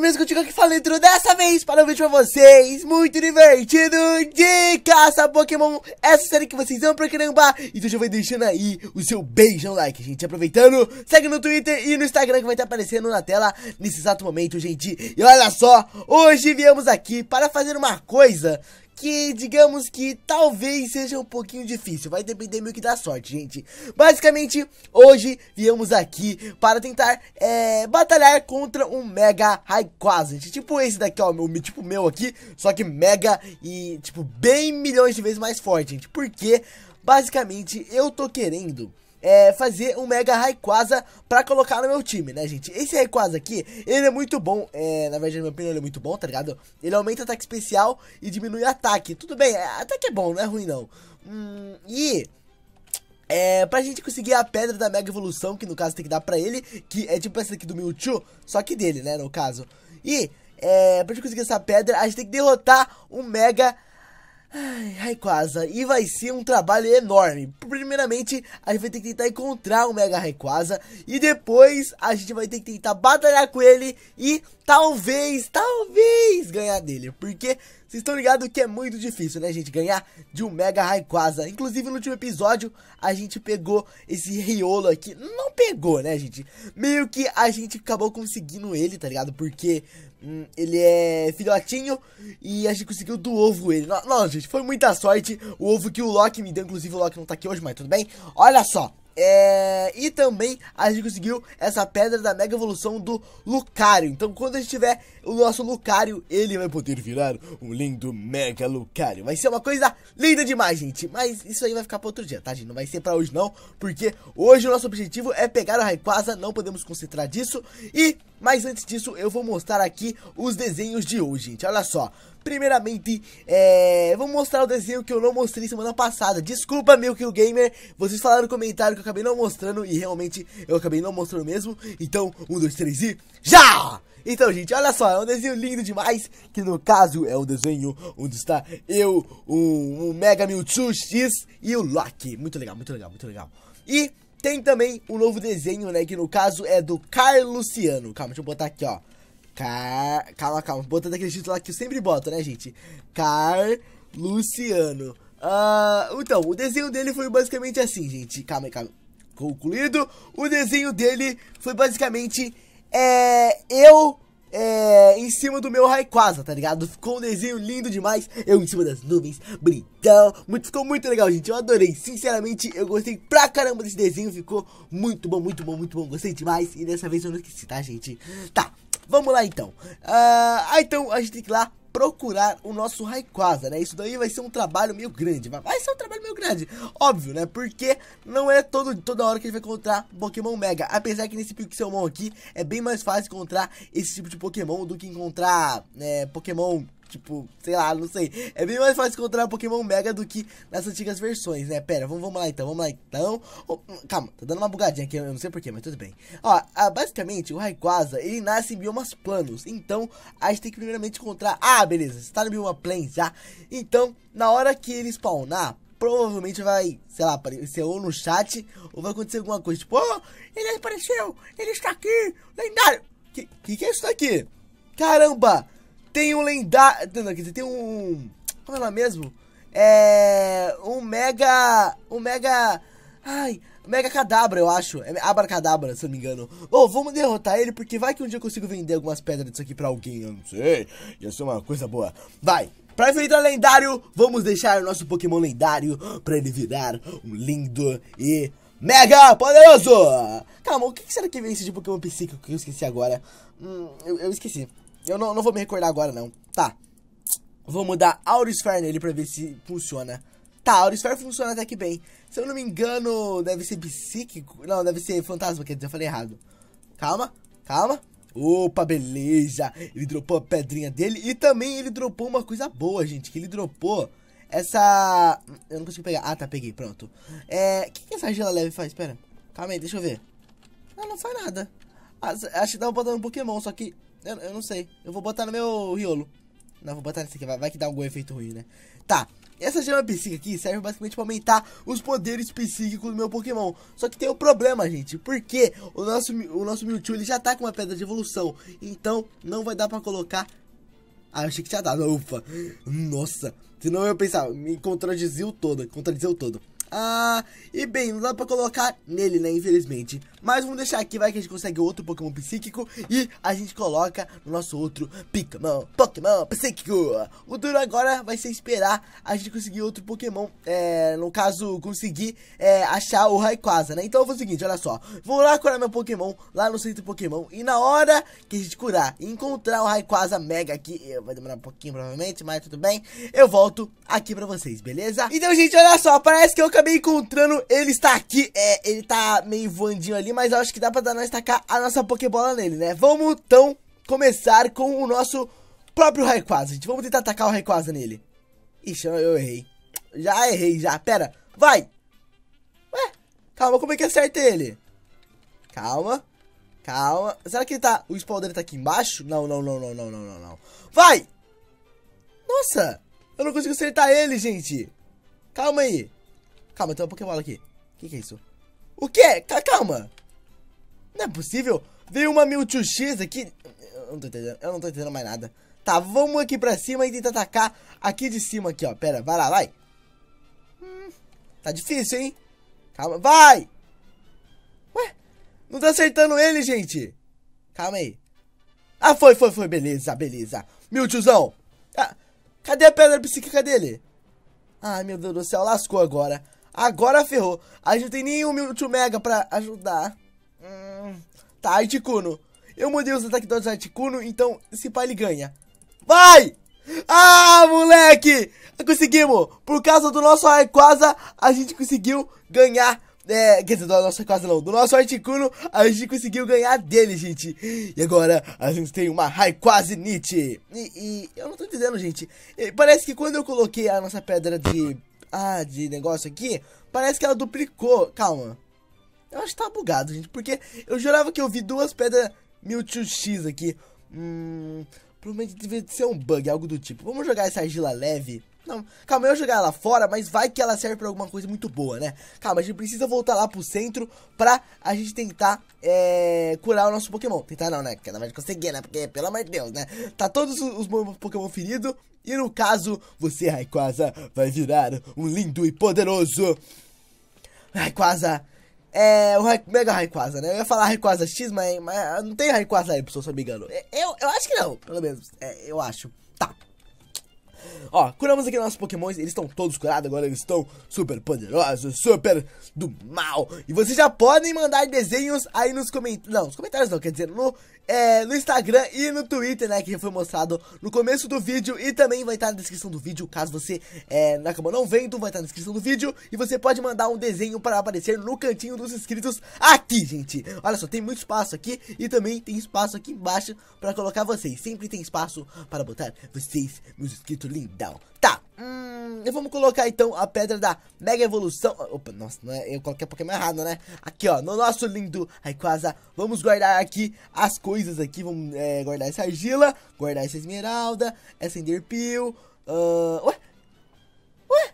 mesmo que eu digo que falei dentro dessa vez para um vídeo pra vocês muito divertido de caça Pokémon, essa série que vocês amam pra caramba. Então já vai deixando aí o seu beijão like, gente. Aproveitando, segue no Twitter e no Instagram que vai estar aparecendo na tela nesse exato momento, gente. E olha só, hoje viemos aqui para fazer uma coisa que, digamos que talvez seja um pouquinho difícil. Vai depender meio que da sorte, gente. Basicamente, hoje viemos aqui para tentar é, batalhar contra um Mega Rayquaza, Tipo esse daqui, ó, meu, tipo meu aqui, só que mega e, tipo, bem milhões de vezes mais forte, gente. Porque, basicamente, eu tô querendo é, fazer um Mega Raikwaza pra colocar no meu time, né, gente? Esse Raikwaza aqui, ele é muito bom, é, na verdade, na minha opinião, ele é muito bom, tá ligado? Ele aumenta ataque especial e diminui ataque. Tudo bem, é, até que é bom, não é ruim não. Hum, e... É, pra gente conseguir a pedra da Mega Evolução, que no caso tem que dar pra ele, que é tipo essa aqui do Mewtwo, só que dele, né, no caso. E, é, pra gente conseguir essa pedra, a gente tem que derrotar um Mega Ai, Rayquaza, e vai ser um trabalho enorme. Primeiramente, a gente vai ter que tentar encontrar o Mega Rayquaza e depois a gente vai ter que tentar batalhar com ele e talvez, talvez ganhar dele, porque vocês estão ligados que é muito difícil, né, gente? Ganhar de um Mega Rayquaza. Inclusive, no último episódio, a gente pegou esse Riolo aqui. Não pegou, né, gente? Meio que a gente acabou conseguindo ele, tá ligado? Porque hum, ele é filhotinho e a gente conseguiu do ovo ele. Não, não, gente, foi muita sorte. O ovo que o Loki me deu. Inclusive, o Loki não tá aqui hoje, mas tudo bem. Olha só. É, e também a gente conseguiu essa pedra da mega evolução do Lucario. Então, quando a gente tiver o nosso Lucario, ele vai poder virar um lindo mega Lucario. Vai ser uma coisa linda demais, gente. Mas isso aí vai ficar para outro dia, tá, gente? Não vai ser para hoje, não. Porque hoje o nosso objetivo é pegar o Rayquaza. Não podemos concentrar disso. E mas antes disso, eu vou mostrar aqui os desenhos de hoje, gente. Olha só. Primeiramente, é... vou mostrar o desenho que eu não mostrei semana passada. Desculpa, meu que o gamer. Vocês falaram no comentário que eu acabei não mostrando e realmente eu acabei não mostrando mesmo. Então, um, dois, três e já! Então, gente, olha só, é um desenho lindo demais, que no caso é o um desenho onde está eu, o, um, um Mega Mewtwo X e o Loki. Muito legal, muito legal, muito legal. E tem também o um novo desenho, né? Que no caso é do Carluciano. Calma, deixa eu botar aqui, ó. Car... Calma, calma. Bota daquele título lá que eu sempre boto, né, gente? Carluciano. Ah, então, o desenho dele foi basicamente assim, gente. Calma aí, calma. Concluído. O desenho dele foi basicamente... É... Eu... É, cima do meu Raikwaza, tá ligado? Ficou um desenho lindo demais, eu em cima das nuvens, bonitão. Muito, ficou muito legal, gente, eu adorei. Sinceramente, eu gostei pra caramba desse desenho, ficou muito bom, muito bom, muito bom. Gostei demais e dessa vez eu não esqueci, tá, gente? Tá, vamos lá então. Uh, ah, então a gente tem que ir lá procurar o nosso Raikwaza, né? Isso daí vai ser um trabalho meio grande, vai ser um trabalho meio grande, óbvio, né? Porque não é todo, toda hora que a gente vai encontrar Pokémon Mega, apesar que nesse Pixelmon aqui é bem mais fácil encontrar esse tipo de Pokémon do que encontrar né, Pokémon Tipo, sei lá, não sei. É bem mais fácil encontrar Pokémon Mega do que nas antigas versões, né? Pera, vamos, vamos lá então, vamos lá então. Oh, calma, tá dando uma bugadinha aqui, eu não sei porquê, mas tudo bem. Ó, ah, basicamente, o Rayquaza, ele nasce em biomas planos. Então, a gente tem que primeiramente encontrar... Ah, beleza, está no bioma Plains, já. Então, na hora que ele spawnar, provavelmente vai, sei lá, aparecer ou no chat, ou vai acontecer alguma coisa, tipo, oh, ele apareceu, ele está aqui, lendário. Que que, que é isso daqui? Caramba, tem um lendário. Tem um. Como é lá mesmo? É. Um mega. Um mega. Ai. Mega Cadabra, eu acho. É Abracadabra, se eu não me engano. Ou vamos derrotar ele, porque vai que um dia eu consigo vender algumas pedras disso aqui pra alguém. Eu não sei. Ia ser uma coisa boa. Vai, para enfrentar lendário, vamos deixar o nosso Pokémon lendário para ele virar um lindo e mega poderoso. Calma, o que será que esse de Pokémon psíquico que eu esqueci agora? Hum, eu, eu esqueci. Eu não, não vou me recordar agora, não. Tá. Vou mudar Aurisfair nele pra ver se funciona. Tá, Aurisfair funciona até que bem. Se eu não me engano, deve ser psíquico. Não, deve ser fantasma, quer dizer, eu falei errado. Calma, calma. Opa, beleza. Ele dropou a pedrinha dele e também ele dropou uma coisa boa, gente. Que ele dropou essa... Eu não consigo pegar. Ah, tá, peguei, pronto. É... O que, que essa argila leve faz? Pera. Calma aí, deixa eu ver. Não, não faz nada. Ah, acho que dá pra botar no Pokémon, só que... Eu, eu, não sei. Eu vou botar no meu riolo. Não, vou botar nesse aqui. Vai, vai que dá algum efeito ruim, né? Tá. Essa gema psíquica aqui serve basicamente para aumentar os poderes psíquicos do meu Pokémon. Só que tem um problema, gente. Porque o nosso, o nosso Mewtwo ele já tá com uma pedra de evolução. Então não vai dar para colocar ah, eu achei que tinha dado. Ufa. Nossa. Senão eu ia pensar, me contradiziu toda. Contradiziu todo. Ah, e bem, não dá pra colocar nele, né, infelizmente. Mas vamos deixar aqui, vai que a gente consegue outro Pokémon psíquico e a gente coloca no nosso outro Pokémon, Pokémon psíquico. O duro agora vai ser esperar a gente conseguir outro Pokémon, é, no caso, conseguir é, achar o Rayquaza, né? Então eu vou o seguinte, olha só, vou lá curar meu Pokémon lá no centro Pokémon e na hora que a gente curar e encontrar o Rayquaza Mega aqui, vai demorar um pouquinho provavelmente, mas tudo bem, eu volto aqui pra vocês, beleza? Então, gente, olha só, parece que eu acabei encontrando, ele está aqui, é, ele tá meio voandinho ali, mas eu acho que dá pra nós tacar a nossa Pokébola nele, né? Vamos, então, começar com o nosso próprio Rayquaza, gente. Vamos tentar atacar o Rayquaza nele. Ixi, eu errei. Já errei, já. Pera, vai. Ué, calma, como é que acerta ele? Calma, calma. Será que ele tá... O spawn dele tá aqui embaixo? Não, não, não, não, não, não, não, não. Vai! Nossa, eu não consigo acertar ele, gente. Calma aí. Calma, tem uma Pokébola aqui. O que, que, é isso? O quê? Calma! Não é possível? Veio uma Mewtwo X aqui. Eu não tô entendendo, eu não tô entendendo mais nada. Tá, vamos aqui pra cima e tentar atacar aqui de cima aqui, ó. Pera, vai lá, vai. Hum, tá difícil, hein? Calma, vai! Ué, não tá acertando ele, gente. Calma aí. Ah, foi, foi, foi. Beleza, beleza. Mewtwozão. Ah, cadê a pedra psíquica dele? Ai, meu Deus do céu, lascou agora. Agora ferrou. A gente não tem nem um Mewtwo Mega pra ajudar. Hum. Tá, Articuno. Eu mudei os ataques do Articuno, então se pá ele ganha. Vai! Ah, moleque! Conseguimos! Por causa do nosso Arquaza, a gente conseguiu ganhar é, quer dizer, do nosso quase não, do nosso Articuno, a gente conseguiu ganhar dele, gente. E agora a gente tem uma Raikwazi Nietzsche. E, e eu não tô dizendo, gente. Parece que quando eu coloquei a nossa pedra de ah, de negócio aqui, parece que ela duplicou. Calma. Eu acho que tá bugado, gente, porque eu jurava que eu vi duas pedras Mewtwo X aqui. Hum, provavelmente devia ser um bug, algo do tipo. Vamos jogar essa argila leve. Não, calma, eu jogar ela fora, mas vai que ela serve pra alguma coisa muito boa, né? Calma, a gente precisa voltar lá pro centro pra a gente tentar é, curar o nosso Pokémon. Tentar não, né? Porque não vai conseguir, né? Porque, pelo amor de Deus, né? Tá todos os, os Pokémon feridos, e no caso, você, Raikwaza, vai virar um lindo e poderoso Raikwaza. É, o Mega Raikwaza, né? Eu ia falar Raikwaza X, mas, mas não tem Raikwaza Y, se eu me engano. É, eu, eu acho que não, pelo menos. É, eu acho. Tá. Ó, curamos aqui nossos pokémons, eles estão todos curados, agora eles estão super poderosos, super do mal. E vocês já podem mandar desenhos aí nos comentários, não, nos comentários não, quer dizer, no é, no Instagram e no Twitter, né? Que foi mostrado no começo do vídeo e também vai estar tá na descrição do vídeo. Caso você é, acabou não vendo, vai estar tá na descrição do vídeo. E você pode mandar um desenho para aparecer no cantinho dos inscritos aqui, gente. Olha só, tem muito espaço aqui e também tem espaço aqui embaixo para colocar vocês. Sempre tem espaço para botar vocês, meus inscritos lindão. Tá, vamos colocar então a pedra da Mega Evolução. Opa, nossa, não é, eu coloquei Pokémon errado, né? Aqui, ó, no nosso lindo Rayquaza. Vamos guardar aqui as coisas aqui. Vamos é, guardar essa argila, guardar essa esmeralda, essa enderpeel. Uh, ah, ué? Ué?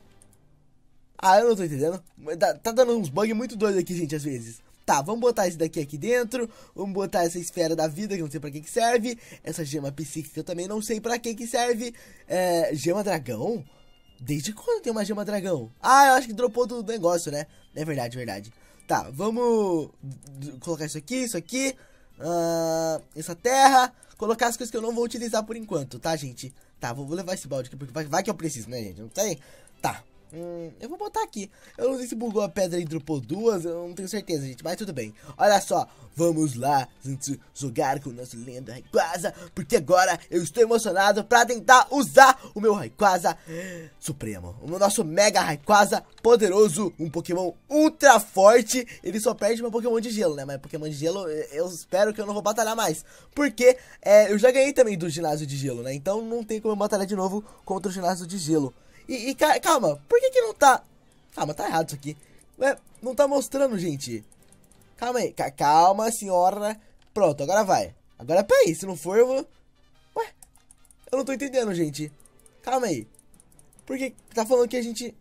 Ah, eu não tô entendendo. Tá, tá dando uns bugs muito doidos aqui, gente, às vezes. Tá, vamos botar esse daqui aqui dentro. Vamos botar essa esfera da vida, que eu não sei pra que, que serve. Essa gema psíquica eu também não sei pra que, que serve. É, gema dragão? Desde quando tem uma gema dragão? Ah, eu acho que dropou do negócio, né? É verdade, verdade. Tá, vamos colocar isso aqui, isso aqui, uh, essa terra, colocar as coisas que eu não vou utilizar por enquanto, tá, gente? Tá, vou, levar esse balde aqui, porque vai, vai que eu preciso, né, gente? Não sei. Tá, Hum, eu vou botar aqui. Eu não sei se bugou a pedra e dropou duas, eu não tenho certeza, gente, mas tudo bem. Olha só, vamos lá Vamos jogar com o nosso lindo Rayquaza, porque agora eu estou emocionado para tentar usar o meu Rayquaza Supremo. O nosso Mega Rayquaza poderoso, um Pokémon ultra forte. Ele só perde meu Pokémon de gelo, né? Mas Pokémon de gelo, eh, eu espero que eu não vou batalhar mais, porque é, eu já ganhei também do ginásio de gelo, né? Então não tem como eu batalhar de novo contra o ginásio de gelo. E, e calma, por que que não tá... Calma, tá errado isso aqui. Ué, né, não tá mostrando, gente. Calma aí, calma, senhora. Pronto, agora vai. Agora peraí, se não for eu vou... Ué, eu não tô entendendo, gente. Calma aí. Por que tá falando que a gente...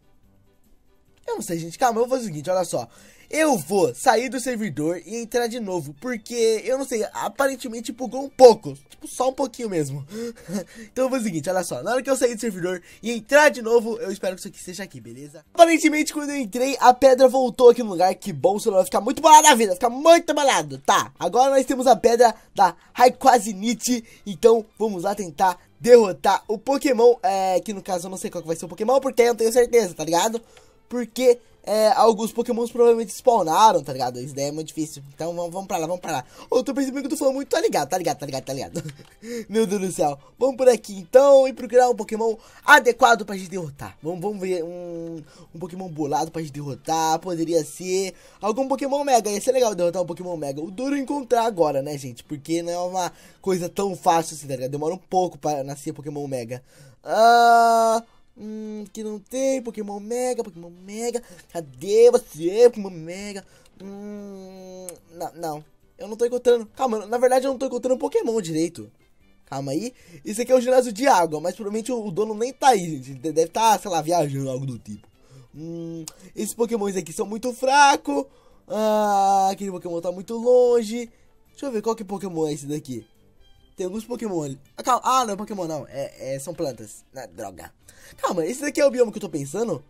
Eu não sei, gente. Calma, eu vou fazer o seguinte, olha só. Eu vou sair do servidor e entrar de novo, porque eu não sei, aparentemente bugou um pouco, tipo só um pouquinho mesmo. então eu vou o seguinte, olha só, na hora que eu sair do servidor e entrar de novo, eu espero que isso aqui seja aqui, beleza? Aparentemente quando eu entrei, a pedra voltou aqui no lugar, que bom, senão vai ficar muito malado na vida, vai ficar muito malado, Tá, agora nós temos a pedra da Raikwazinite, então vamos lá tentar derrotar o Pokémon, é, que no caso eu não sei qual que vai ser o Pokémon, porque eu não tenho certeza, tá ligado? Porque é, alguns pokémons provavelmente spawnaram, tá ligado? Isso daí é muito difícil. Então vamos, vamos pra lá, vamos pra lá. Eu tô percebendo que eu tô falando muito, tá ligado, tá ligado, tá ligado, tá ligado. Meu Deus do céu. Vamos por aqui então e procurar um pokémon adequado pra gente derrotar. Vamos, ver um, um pokémon bolado pra gente derrotar. Poderia ser algum pokémon mega. Ia ser legal derrotar um pokémon mega. O duro é encontrar agora, né, gente? Porque não é uma coisa tão fácil assim, tá ligado? Demora um pouco pra nascer pokémon mega. Ah... Uh... Hum, que não tem Pokémon Mega, Pokémon Mega. Cadê você, Pokémon Mega? Hum, não, não. Eu não tô encontrando. Calma, na verdade eu não tô encontrando Pokémon direito. Calma aí. Isso aqui é o ginásio de água, mas provavelmente o dono nem tá aí, gente. Ele deve tá, sei lá, viajando, algo do tipo. Hum, esses pokémons aqui são muito fracos. Ah, aquele pokémon tá muito longe. Deixa eu ver qual que pokémon é esse daqui. Tem alguns Pokémon. Ah, calma. ah não é Pokémon, não. É, é são plantas. Ah, droga. Calma, esse daqui é o bioma que eu tô pensando?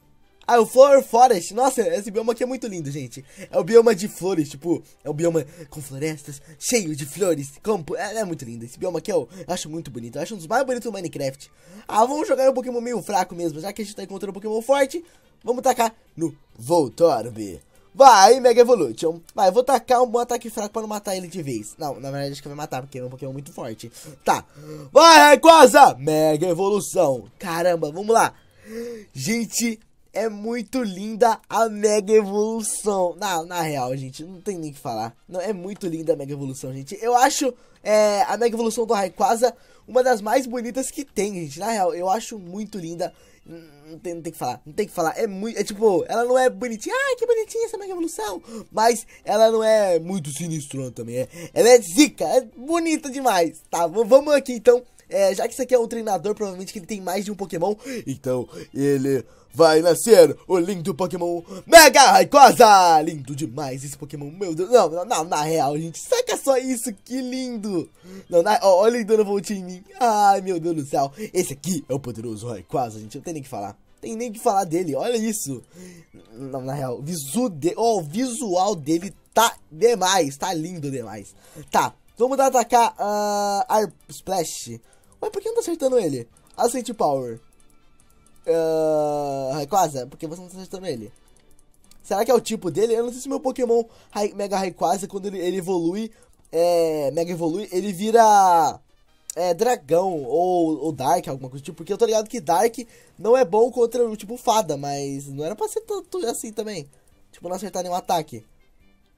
Ah, é o Flower Forest. Nossa, esse bioma aqui é muito lindo, gente. É o bioma de flores, tipo, é o bioma com florestas, cheio de flores, campo. É, é muito lindo. Esse bioma aqui é eu acho muito bonito. Eu acho um dos mais bonitos do Minecraft. Ah, vamos jogar um Pokémon meio fraco mesmo, já que a gente tá encontrando um Pokémon forte. Vamos tacar no Voltorb. Vai, Mega Evolution. Vai, vou tacar um bom ataque fraco pra não matar ele de vez. Não, na verdade acho que vai matar, porque é um Pokémon muito forte. Tá. Vai, Raikosa! Mega Evolução. Caramba, vamos lá. Gente, é muito linda a Mega Evolução. Na, na real, gente, não tem nem o que falar. Não, é muito linda a Mega Evolução, gente. Eu acho é a Mega Evolução do Rayquaza, uma das mais bonitas que tem, gente. Na real, eu acho muito linda. Não tem, não tem que falar, não tem que falar. É muito. É tipo, ela não é bonitinha. Ah, que bonitinha essa Mega Evolução. Mas ela não é muito sinistrona também. É, ela é zica, é bonita demais. Tá, vamos aqui então é, já que isso aqui é um treinador, provavelmente que ele tem mais de um Pokémon. Então, ele vai nascer o lindo Pokémon Mega Raikosa! Lindo demais esse Pokémon, meu Deus. Não, não, não, na real, gente. Saca é só isso, que lindo. Não, na, ó, olha a Dona Volt em mim. Ai, meu Deus do céu. Esse aqui é o poderoso Raikosa, gente. Não tem nem o que falar. Tem nem o que falar dele, olha isso. Não, na real, visu de... o visual dele tá demais, tá lindo demais. Tá, vamos atacar uh, Air Splash mas por que não tá acertando ele? Aceite Power. Uh, Rayquaza, por que você não tá acertando ele? Será que é o tipo dele? Eu não sei se meu Pokémon Hi Mega Rayquaza, quando ele, ele evolui, é, Mega evolui, ele vira é, dragão ou, ou Dark, alguma coisa do tipo. Porque eu tô ligado que Dark não é bom contra o tipo fada, mas não era pra ser tanto assim também. Tipo, não acertar nenhum ataque.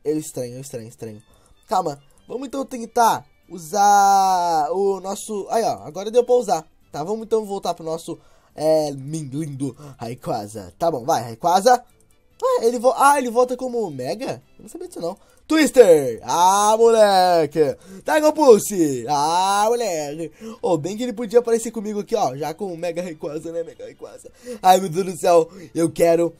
Eu é estranho, eu é estranho, é estranho. Calma, vamos então tentar usar o nosso... Aí, ó, agora deu pra usar, tá? Vamos então voltar pro nosso é, lindo Raikwaza. Tá bom, vai, Raikwaza. Ah, ele, vo... ah, ele volta como Mega? Eu não sabia disso, não. Twister! Ah, moleque! Dragon Pulse! Ah, moleque! Oh, bem que ele podia aparecer comigo aqui, ó. Já com o Mega Rayquaza, né? Mega Rayquaza. Ai, meu Deus do céu. Eu quero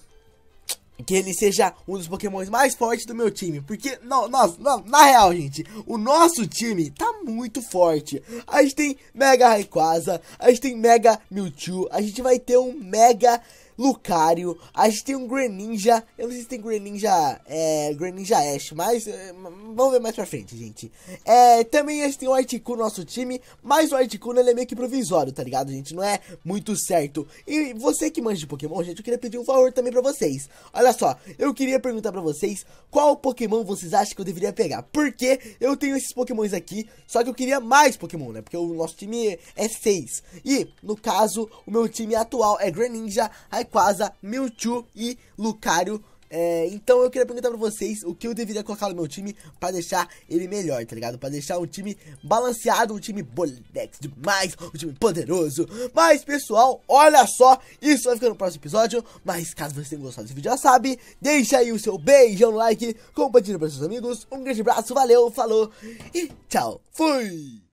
que ele seja um dos pokémons mais fortes do meu time. Porque, não, nós, não, na real, gente, o nosso time tá muito forte. A gente tem Mega Rayquaza, a gente tem Mega Mewtwo, a gente vai ter um Mega Lucario, a gente tem um Greninja, eu não sei se tem Greninja, é, Greninja Ash, mas é, vamos ver mais pra frente, gente. É, também a gente tem o Articuno no nosso time, mas o Articuno ele é meio que provisório, tá ligado, gente? Não é muito certo. E você que manja de Pokémon, gente, eu queria pedir um favor também pra vocês. Olha só, eu queria perguntar pra vocês qual Pokémon vocês acham que eu deveria pegar, porque eu tenho esses Pokémons aqui, só que eu queria mais Pokémon, né? Porque o nosso time é 6. E, no caso, o meu time atual é Greninja, Raikou, Rayquaza, Mewtwo e Lucario é, então eu queria perguntar pra vocês o que eu deveria colocar no meu time pra deixar ele melhor, tá ligado? Pra deixar um time balanceado, um time bolex demais, um time poderoso. Mas, pessoal, olha só, isso vai ficar no próximo episódio. Mas caso vocês tenham gostado desse vídeo, já sabe, deixa aí o seu beijão no like, compartilha para seus amigos. Um grande abraço, valeu, falou e tchau. Fui!